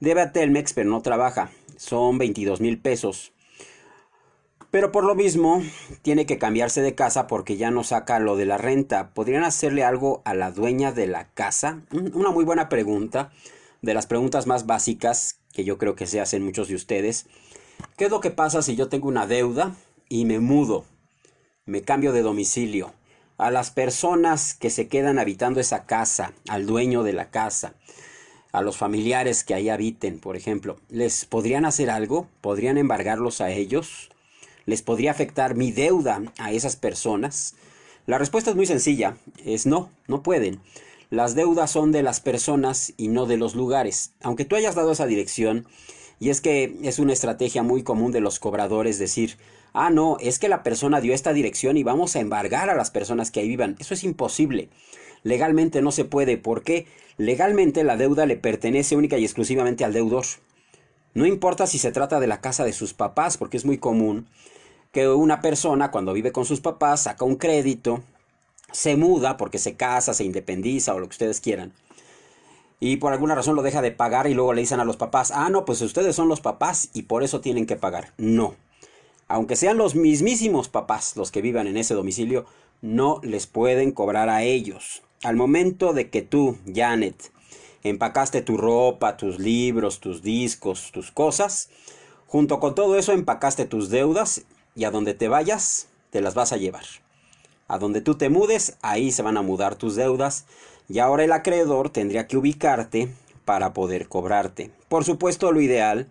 debe a Telmex, pero no trabaja. Son 22 mil pesos. Pero por lo mismo, tiene que cambiarse de casa porque ya no saca lo de la renta. ¿Podrían hacerle algo a la dueña de la casa? Una muy buena pregunta, de las preguntas más básicas que yo creo que se hacen muchos de ustedes. ¿Qué es lo que pasa si yo tengo una deuda y me mudo? Me cambio de domicilio. A las personas que se quedan habitando esa casa, al dueño de la casa, a los familiares que ahí habiten, por ejemplo, ¿les podrían hacer algo? ¿Podrían embargarlos a ellos? ¿Les podría afectar mi deuda a esas personas? La respuesta es muy sencilla, es no, no pueden. Las deudas son de las personas y no de los lugares. Aunque tú hayas dado esa dirección, y es que es una estrategia muy común de los cobradores decir, ah, no, es que la persona dio esta dirección y vamos a embargar a las personas que ahí vivan. Eso es imposible. Legalmente no se puede. porque Legalmente la deuda le pertenece única y exclusivamente al deudor. No importa si se trata de la casa de sus papás, porque es muy común que una persona cuando vive con sus papás saca un crédito, se muda porque se casa, se independiza o lo que ustedes quieran y por alguna razón lo deja de pagar y luego le dicen a los papás, ah, no, pues ustedes son los papás y por eso tienen que pagar. No. Aunque sean los mismísimos papás los que vivan en ese domicilio, no les pueden cobrar a ellos. Al momento de que tú, Janet, empacaste tu ropa, tus libros, tus discos, tus cosas, junto con todo eso empacaste tus deudas y a donde te vayas, te las vas a llevar. A donde tú te mudes, ahí se van a mudar tus deudas y ahora el acreedor tendría que ubicarte para poder cobrarte. Por supuesto, lo ideal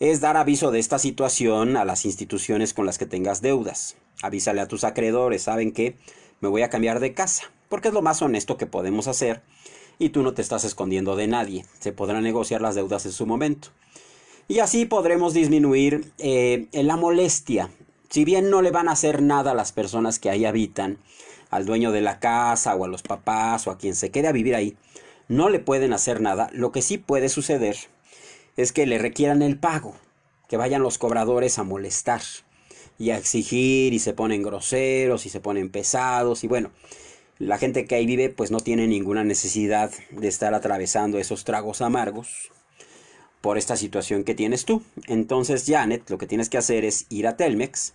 es dar aviso de esta situación a las instituciones con las que tengas deudas. Avísale a tus acreedores, saben que me voy a cambiar de casa, porque es lo más honesto que podemos hacer y tú no te estás escondiendo de nadie. Se podrán negociar las deudas en su momento. Y así podremos disminuir eh, la molestia si bien no le van a hacer nada a las personas que ahí habitan, al dueño de la casa o a los papás o a quien se quede a vivir ahí, no le pueden hacer nada. Lo que sí puede suceder es que le requieran el pago, que vayan los cobradores a molestar y a exigir y se ponen groseros y se ponen pesados y bueno, la gente que ahí vive pues no tiene ninguna necesidad de estar atravesando esos tragos amargos por esta situación que tienes tú. Entonces, Janet, lo que tienes que hacer es ir a Telmex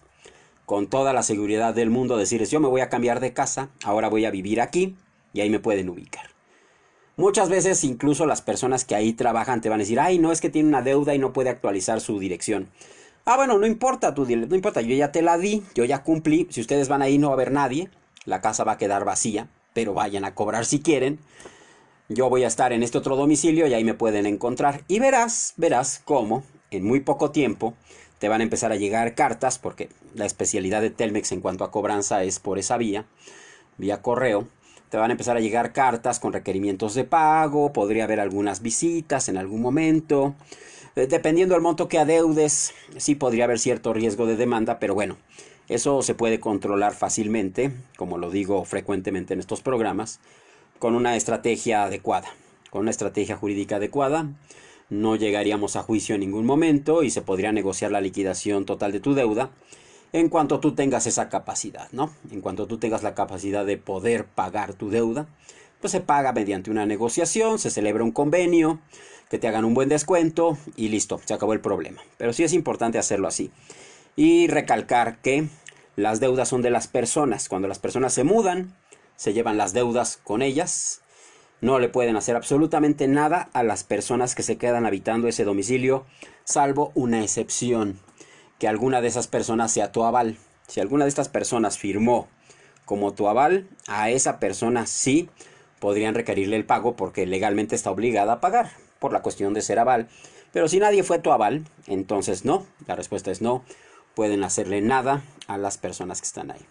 con toda la seguridad del mundo decirles yo me voy a cambiar de casa, ahora voy a vivir aquí y ahí me pueden ubicar. Muchas veces incluso las personas que ahí trabajan te van a decir, ay, no es que tiene una deuda y no puede actualizar su dirección. Ah, bueno, no importa, tú dile, no importa, yo ya te la di, yo ya cumplí, si ustedes van ahí no va a haber nadie, la casa va a quedar vacía, pero vayan a cobrar si quieren. Yo voy a estar en este otro domicilio y ahí me pueden encontrar. Y verás, verás cómo en muy poco tiempo te van a empezar a llegar cartas, porque la especialidad de Telmex en cuanto a cobranza es por esa vía, vía correo. Te van a empezar a llegar cartas con requerimientos de pago, podría haber algunas visitas en algún momento. Eh, dependiendo del monto que adeudes, sí podría haber cierto riesgo de demanda, pero bueno, eso se puede controlar fácilmente, como lo digo frecuentemente en estos programas, con una estrategia adecuada, con una estrategia jurídica adecuada no llegaríamos a juicio en ningún momento y se podría negociar la liquidación total de tu deuda en cuanto tú tengas esa capacidad, ¿no? En cuanto tú tengas la capacidad de poder pagar tu deuda, pues se paga mediante una negociación, se celebra un convenio, que te hagan un buen descuento y listo, se acabó el problema. Pero sí es importante hacerlo así. Y recalcar que las deudas son de las personas. Cuando las personas se mudan, se llevan las deudas con ellas. No le pueden hacer absolutamente nada a las personas que se quedan habitando ese domicilio, salvo una excepción que alguna de esas personas sea tu aval. Si alguna de estas personas firmó como tu aval, a esa persona sí podrían requerirle el pago porque legalmente está obligada a pagar por la cuestión de ser aval. Pero si nadie fue tu aval, entonces no. La respuesta es no. Pueden hacerle nada a las personas que están ahí.